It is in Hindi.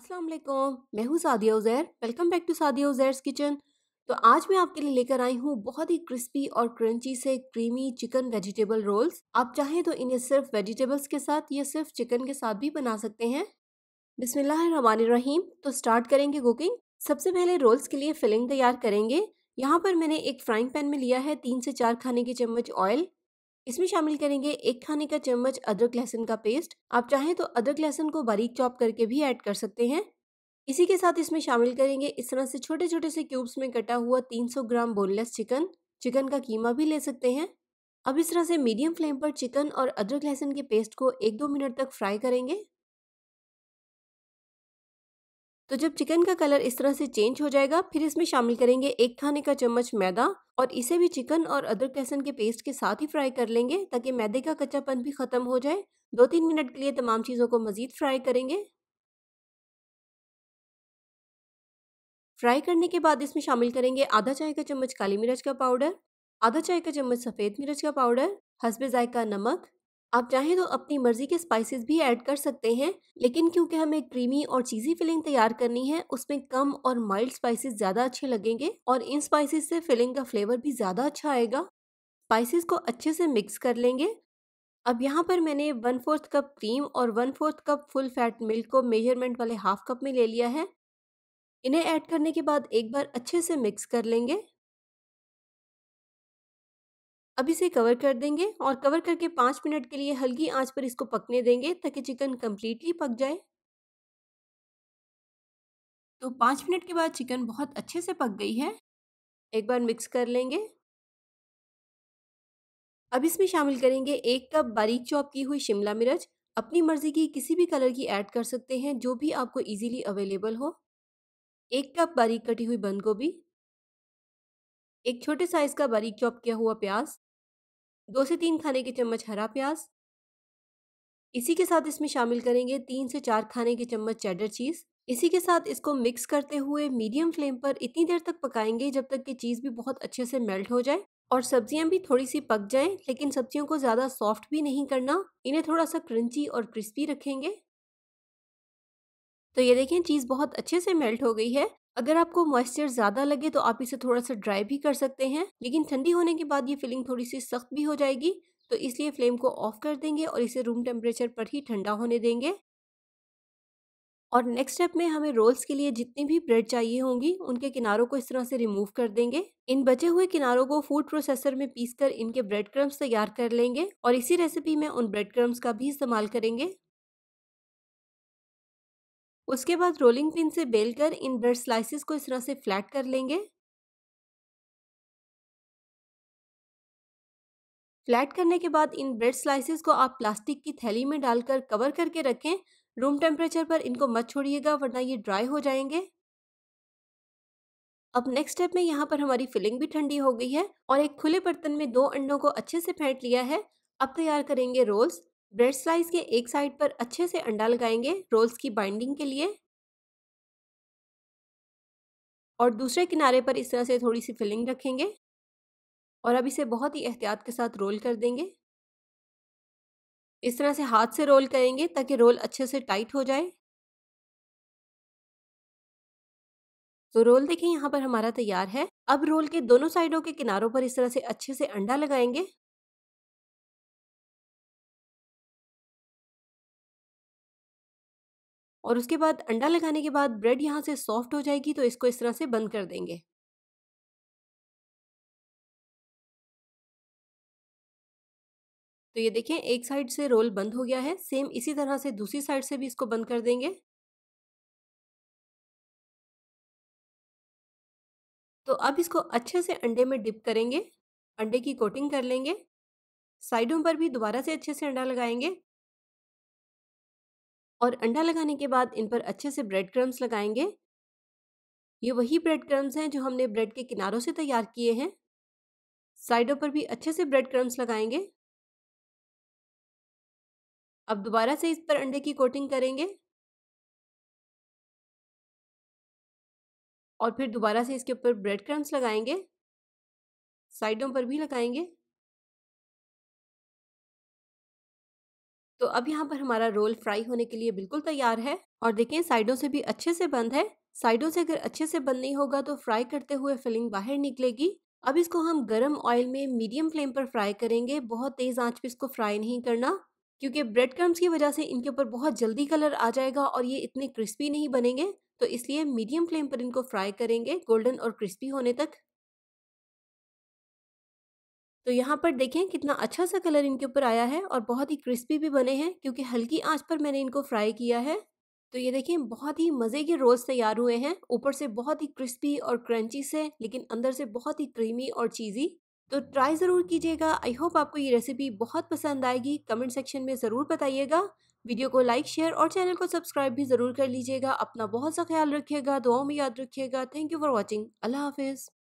अस्सलाम वालेकुम मैं हूँ Sadia Uzair welcome back to Sadia Uzair's kitchen तो आज मैं आपके लिए लेकर आई हूँ बहुत ही क्रिस्पी और क्रंची से क्रीमी चिकन वेजिटेबल रोल्स आप चाहें तो इन्हें सिर्फ वेजिटेबल्स के साथ या सिर्फ चिकन के साथ भी बना सकते हैं रहीम तो स्टार्ट करेंगे कुकिंग सबसे पहले रोल्स के लिए फिलिंग तैयार करेंगे यहाँ पर मैंने एक फ्राइंग पैन में लिया है तीन से चार खाने के चम्मच ऑयल इसमें शामिल करेंगे एक खाने का चम्मच अदरक लहसुन का पेस्ट आप चाहें तो अदरक लहसुन को बारीक चॉप करके भी ऐड कर सकते हैं इसी के साथ इसमें शामिल करेंगे इस तरह से छोटे छोटे से क्यूब्स में कटा हुआ 300 ग्राम बोनलेस चिकन चिकन का कीमा भी ले सकते हैं अब इस तरह से मीडियम फ्लेम पर चिकन और अदरक लहसुन के पेस्ट को एक दो मिनट तक फ्राई करेंगे तो जब चिकन का कलर इस तरह से चेंज हो जाएगा फिर इसमें शामिल करेंगे एक खाने का चम्मच मैदा और इसे भी चिकन और अदरक लहसन के पेस्ट के साथ ही फ्राई कर लेंगे ताकि मैदे का कच्चापन भी ख़त्म हो जाए दो तीन मिनट के लिए तमाम चीज़ों को मज़ीद फ्राई करेंगे फ्राई करने के बाद इसमें शामिल करेंगे आधा चाय का चम्मच काली मिर्च का पाउडर आधा चाय का चम्मच सफ़ेद मिर्च का पाउडर हसबे जायका नमक आप चाहें तो अपनी मर्जी के स्पाइसेस भी ऐड कर सकते हैं लेकिन क्योंकि हमें क्रीमी और चीज़ी फिलिंग तैयार करनी है उसमें कम और माइल्ड स्पाइसेस ज़्यादा अच्छे लगेंगे और इन स्पाइसेस से फिलिंग का फ्लेवर भी ज़्यादा अच्छा आएगा स्पाइसेस को अच्छे से मिक्स कर लेंगे अब यहाँ पर मैंने वन फोर्थ कप क्रीम और one fourth cup full fat milk को मेजरमेंट वाले हाफ कप में ले लिया है इन्हें ऐड करने के बाद एक बार अच्छे से मिक्स कर लेंगे अब इसे कवर कर देंगे और कवर करके पाँच मिनट के लिए हल्की आंच पर इसको पकने देंगे ताकि चिकन कम्प्लीटली पक जाए तो पाँच मिनट के बाद चिकन बहुत अच्छे से पक गई है एक बार मिक्स कर लेंगे अब इसमें शामिल करेंगे एक कप बारीक चॉप की हुई शिमला मिर्च अपनी मर्ज़ी की किसी भी कलर की ऐड कर सकते हैं जो भी आपको इजीली अवेलेबल हो एक कप बारीक कटी हुई बंद गोभी एक छोटे साइज़ का बारीक चॉप किया हुआ प्याज दो से तीन खाने के चम्मच हरा प्याज इसी के साथ इसमें शामिल करेंगे तीन से चार खाने के चम्मच चेडर चीज़ इसी के साथ इसको मिक्स करते हुए मीडियम फ्लेम पर इतनी देर तक पकाएंगे जब तक कि चीज़ भी बहुत अच्छे से मेल्ट हो जाए और सब्जियां भी थोड़ी सी पक जाएं लेकिन सब्जियों को ज़्यादा सॉफ्ट भी नहीं करना इन्हें थोड़ा सा क्रंची और क्रिस्पी रखेंगे तो ये देखें चीज़ बहुत अच्छे से मेल्ट हो गई है अगर आपको मॉइस्चर ज़्यादा लगे तो आप इसे थोड़ा सा ड्राई भी कर सकते हैं लेकिन ठंडी होने के बाद ये फिलिंग थोड़ी सी सख्त भी हो जाएगी तो इसलिए फ्लेम को ऑफ कर देंगे और इसे रूम टेम्परेचर पर ही ठंडा होने देंगे और नेक्स्ट स्टेप में हमें रोल्स के लिए जितनी भी ब्रेड चाहिए होंगी उनके किनारों को इस तरह से रिमूव कर देंगे इन बचे हुए किनारों को फूड प्रोसेसर में पीसकर इनके ब्रेड क्रम्स तैयार कर लेंगे और इसी रेसिपी में उन ब्रेड क्रम्स का भी इस्तेमाल करेंगे उसके बाद रोलिंग पिन से बेल कर इन ब्रेड स्लाइसिस को इस तरह से फ्लैट कर लेंगे फ्लैट करने के बाद इन ब्रेड स्लाइसिस को आप प्लास्टिक की थैली में डालकर कवर करके रखें रूम टेम्परेचर पर इनको मत छोड़िएगा वरना ये ड्राई हो जाएंगे अब नेक्स्ट स्टेप में यहाँ पर हमारी फिलिंग भी ठंडी हो गई है और एक खुले बर्तन में दो अंडों को अच्छे से फेंट लिया है अब तैयार करेंगे रोल्स ब्रेड स्लाइस के एक साइड पर अच्छे से अंडा लगाएंगे रोल्स की बाइंडिंग के लिए और दूसरे किनारे पर इस तरह से थोड़ी सी फिलिंग रखेंगे और अब इसे बहुत ही एहतियात के साथ रोल कर देंगे इस तरह से हाथ से रोल करेंगे ताकि रोल अच्छे से टाइट हो जाए तो रोल देखिए यहाँ पर हमारा तैयार है अब रोल के दोनों साइडों के किनारों पर इस तरह से अच्छे से अंडा लगाएंगे और उसके बाद अंडा लगाने के बाद ब्रेड यहाँ से सॉफ्ट हो जाएगी तो इसको इस तरह से बंद कर देंगे तो ये देखें एक साइड से रोल बंद हो गया है सेम इसी तरह से दूसरी साइड से भी इसको बंद कर देंगे तो अब इसको अच्छे से अंडे में डिप करेंगे अंडे की कोटिंग कर लेंगे साइडों पर भी दोबारा से अच्छे से अंडा लगाएंगे और अंडा लगाने के बाद इन पर अच्छे से ब्रेड क्रम्स लगाएंगे ये वही ब्रेड क्रम्स हैं जो हमने ब्रेड के किनारों से तैयार किए हैं साइडों पर भी अच्छे से ब्रेड क्रम्स लगाएंगे अब दोबारा से इस पर अंडे की कोटिंग करेंगे और फिर दोबारा से इसके ऊपर ब्रेड क्रम्स लगाएंगे साइडों पर भी लगाएंगे तो अब यहाँ पर हमारा रोल फ्राई होने के लिए बिल्कुल तैयार है और देखें साइडों से भी अच्छे से बंद है साइडों से अगर अच्छे से बंद नहीं होगा तो फ्राई करते हुए फिलिंग बाहर निकलेगी अब इसको हम गरम ऑयल में मीडियम फ्लेम पर फ्राई करेंगे बहुत तेज आंच पे इसको फ्राई नहीं करना क्योंकि ब्रेड क्रम्स की वजह से इनके ऊपर बहुत जल्दी कलर आ जाएगा और ये इतने क्रिस्पी नहीं बनेंगे तो इसलिए मीडियम फ्लेम पर इनको फ्राई करेंगे गोल्डन और क्रिस्पी होने तक तो यहाँ पर देखें कितना अच्छा सा कलर इनके ऊपर आया है और बहुत ही क्रिस्पी भी बने हैं क्योंकि हल्की आंच पर मैंने इनको फ्राई किया है तो ये देखें बहुत ही मज़े के रोल्स तैयार हुए हैं ऊपर से बहुत ही क्रिस्पी और क्रंची से लेकिन अंदर से बहुत ही क्रीमी और चीज़ी तो ट्राई ज़रूर कीजिएगा आई होप आपको ये रेसिपी बहुत पसंद आएगी कमेंट सेक्शन में ज़रूर बताइएगा वीडियो को लाइक शेयर और चैनल को सब्सक्राइब भी ज़रूर कर लीजिएगा अपना बहुत सा ख्याल रखिएगा दुआओं में याद रखिएगा थैंक यू फॉर वॉचिंग अल्लाह हाफिज़